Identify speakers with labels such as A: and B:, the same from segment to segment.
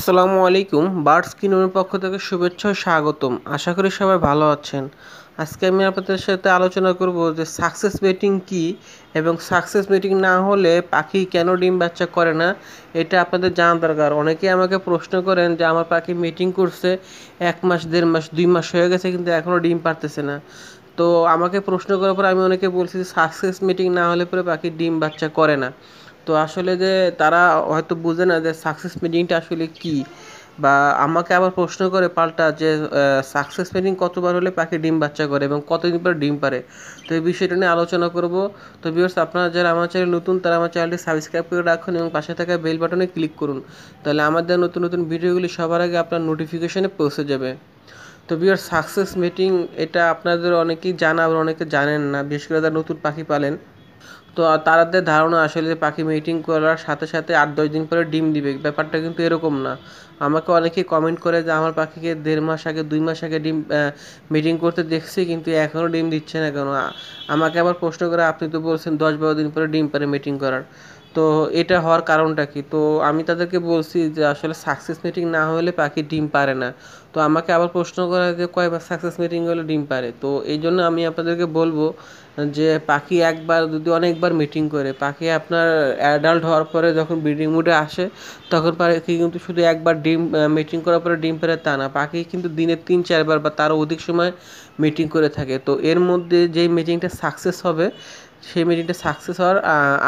A: আসসালামু আলাইকুম বার্ডস কিনুমের পক্ষ থেকে শুভেচ্ছা ও স্বাগতম আশা করি সবাই ভালো আছেন আজকে আমি আপনাদের সাথে আলোচনা করব যে সাকসেস মেটিং কি এবং সাকসেস মেটিং না হলে পাখি কেন ডিম বাচ্চা করে না এটা আপনাদের জানা দরকার অনেকে আমাকে প্রশ্ন করেন যে আমার পাখি মিটিং করছে এক মাস দেড় মাস দুই মাস হয়ে গেছে কিন্তু এখনও ডিম পারতেছে না তো আমাকে প্রশ্ন করার পর আমি অনেকে বলছি যে সাকসেস মিটিং না হলে পরে পাখি ডিম বাচ্চা করে না তো আসলে যে তারা হয়তো বুঝে না যে সাকসেস মিটিংটা আসলে কি বা আমাকে আবার প্রশ্ন করে পাল্টা যে সাকসেস মিটিং কতবার হলে পাখি ডিম বাচ্চা করে এবং কতদিন পর ডিম পারে তো এই বিষয়টা নিয়ে আলোচনা করব তো বিয়ার্স আপনারা যারা আমার চ্যানেল নতুন তারা আমার চ্যানেলটি সাবস্ক্রাইব করে রাখুন এবং পাশে থাকা বেল বাটনে ক্লিক করুন তাহলে আমাদের নতুন নতুন ভিডিওগুলি সবার আগে আপনার নোটিফিকেশনে পৌঁছে যাবে তো বিয়ার সাকসেস মিটিং এটা আপনাদের অনেকেই জানা আবার অনেকে জানেন না বিশেষ করে যারা নতুন পাখি পালেন তো তাদের ধারণা আসলে পাখি মিটিং করার সাথে সাথে আট দশ দিন পরে ডিম দিবে ব্যাপারটা কিন্তু এরকম না আমাকে অনেকে কমেন্ট করে যে আমার পাখিকে দেড় মাস আগে দুই মাস আগে ডিম মিটিং করতে দেখছি কিন্তু এখনও ডিম দিচ্ছে না কেন আমাকে আবার প্রশ্ন করে আপনি তো বলছেন দশ বারো দিন পরে ডিম পারে মিটিং করার তো এটা হওয়ার কারণটা কি তো আমি তাদেরকে বলছি যে আসলে সাকসেস মিটিং না হলে পাখি ডিম পারে না তো আমাকে আবার প্রশ্ন করে যে কয়বার সাকসেস মিটিং হলে ডিম পারে তো এই জন্য আমি আপনাদেরকে বলবো যে পাখি একবার যদি অনেক একবার মিটিং করে পাখি আপনার অ্যাডাল্ট হওয়ার পরে যখন ব্রিডিং মুডে আসে তখন পাখি কিন্তু শুধু একবার ডিম মিটিং করার পরে ডিম পেড়ে তা না পাখি কিন্তু দিনে তিন চারবার বা তারও অধিক সময় মিটিং করে থাকে তো এর মধ্যে যেই মিটিংটা সাকসেস হবে সেই মিটিংটা সাকসেস হওয়ার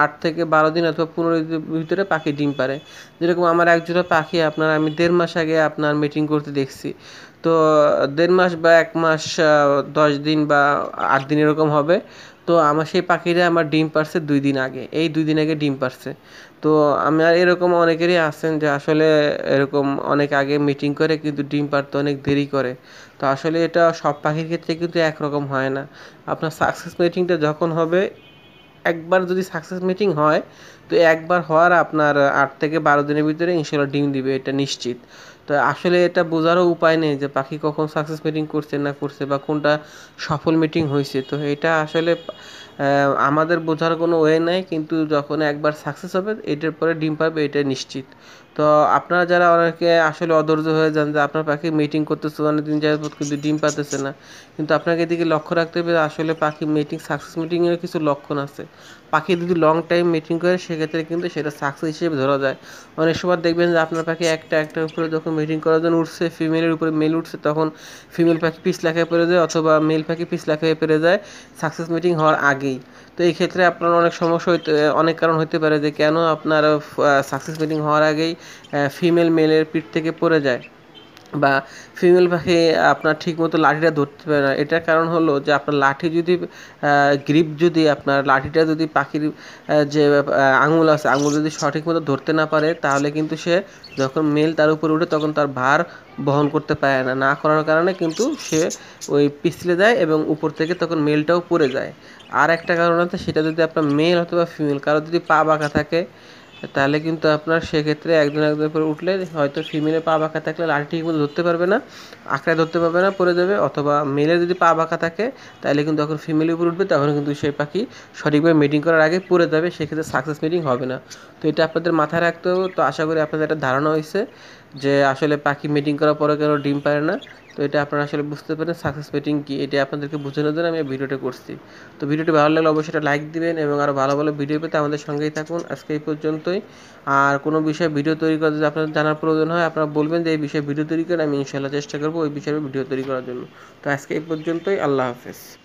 A: আট থেকে বারো দিন অথবা পনেরো দিনের ভিতরে পাখি ডিম পারে যেরকম আমার একজোড়া পাখি আপনার আমি দেড় মাস আগে আপনার মিটিং করতে দেখছি তো দেড় মাস বা এক মাস দশ দিন বা আট দিন এরকম হবে তো আমার সেই পাখিটা আমার ডিম পারছে দুই দিন আগে এই দুই দিন আগে ডিম পারছে তো আমার এরকম অনেকেরই আছেন যে আসলে এরকম অনেক আগে মিটিং করে কিন্তু ডিম পারতে অনেক দেরি করে তো আসলে এটা সব পাখির ক্ষেত্রে কিন্তু একরকম হয় না আপনার সাকসেস মিটিংটা যখন হবে একবার যদি সাকসেস মিটিং হয় তো একবার হওয়ার আপনার আট থেকে বারো দিনের ভিতরে ইনশাল্লাহ ডিম দিবে এটা নিশ্চিত তো আসলে এটা বোঝারও উপায় নেই যে পাখি কখন সাকসেস মিটিং করছে না করছে বা কোনটা সফল মিটিং হয়েছে তো এটা আসলে আমাদের বোঝার কোনো ওয়ে নাই কিন্তু যখন একবার সাকসেস হবে এটার পরে ডিম পাবে এটা নিশ্চিত তো আপনারা যারা অনেকে আসলে অধৈর্য হয়ে যান যে আপনার পাখি মিটিং করতেছে অনেক দিন পর কিন্তু ডিম পাতেছে না কিন্তু আপনাকে এদিকে লক্ষ্য রাখতে হবে আসলে পাখি মিটিং সাকসেস মিটিংয়ের কিছু লক্ষণ আছে পাখি যদি লং টাইম মিটিং করে সেক্ষেত্রে কিন্তু সেটা সাকসেস হিসেবে ধরা যায় অনেক সময় দেখবেন যে আপনার পাখি একটা একটার উপরে যখন মিটিং করার জন্য উঠছে ফিমেলের উপরে মেল উঠছে তখন ফিমেল পাখি পিস লেখায় পেরে যায় অথবা মেল পাখি পিস লেখায় পেরে যায় সাকসেস মিটিং হওয়ার আগেই তো এই ক্ষেত্রে আপনার অনেক সমস্যা হইতে অনেক কারণ হতে পারে যে কেন আপনার সাকসেস মিটিং হওয়ার আগেই ফিমেল মেলের পিঠ থেকে পড়ে যায় বা ফিমেল পাখি আপনার ঠিকমতো লাঠিটা ধরতে পারে না এটার কারণ হলো যে আপনার লাঠি যদি গ্রিপ যদি আপনার লাঠিটা যদি পাখির যে আঙুল আছে আঙুল যদি সঠিক মতো ধরতে না পারে তাহলে কিন্তু সে যখন মেল তার উপরে উঠে তখন তার ভার বহন করতে পারে না না করার কারণে কিন্তু সে ওই পিছলে যায় এবং উপর থেকে তখন মেলটাও পড়ে যায় আর একটা কারণ আছে সেটা যদি আপনার মেল অথবা ফিমেল কারো যদি পা বাঁকা থাকে তাহলে কিন্তু আপনার সেক্ষেত্রে একজন একজন করে উঠলে হয়তো ফিমেলে পা বাঁকা থাকলে লাঠি ঠিক মতো ধরতে পারবে না আঁকড়ে ধরতে পারবে না পড়ে যাবে অথবা মেলে যদি পা বাঁকা থাকে তাহলে কিন্তু যখন ফিমেলের উপর উঠবে তখন কিন্তু সেই পাখি সঠিকভাবে মিটিং করার আগে পড়ে যাবে সেক্ষেত্রে সাকসেস মিটিং হবে না তো এটা আপনাদের মাথায় রাখতে হবে তো আশা করি আপনাদের একটা ধারণা হয়েছে যে আসলে পাখি মিটিং করার পরে কেন ডিম পারে না তো এটা আপনারা আসলে বুঝতে পারেন সাকসেস বেটিং কি এটা আপনাদেরকে বোঝানোর জন্য আমি ভিডিওটা করছি তো ভিডিওটি ভালো লাগলে অবশ্যই একটা লাইক দিবেন এবং আরও ভালো ভালো ভিডিও পেতে আমাদের সঙ্গেই থাকুন আজকে এই পর্যন্তই আর কোনো বিষয়ে ভিডিও তৈরি করতে যদি আপনাদের জানার প্রয়োজন হয় আপনারা বলবেন যে এই বিষয়ে ভিডিও তৈরি করেন আমি ইনশাল্লাহ চেষ্টা করবো ওই বিষয়ে ভিডিও তৈরি করার জন্য তো আজকে এই পর্যন্তই আল্লাহ হাফেজ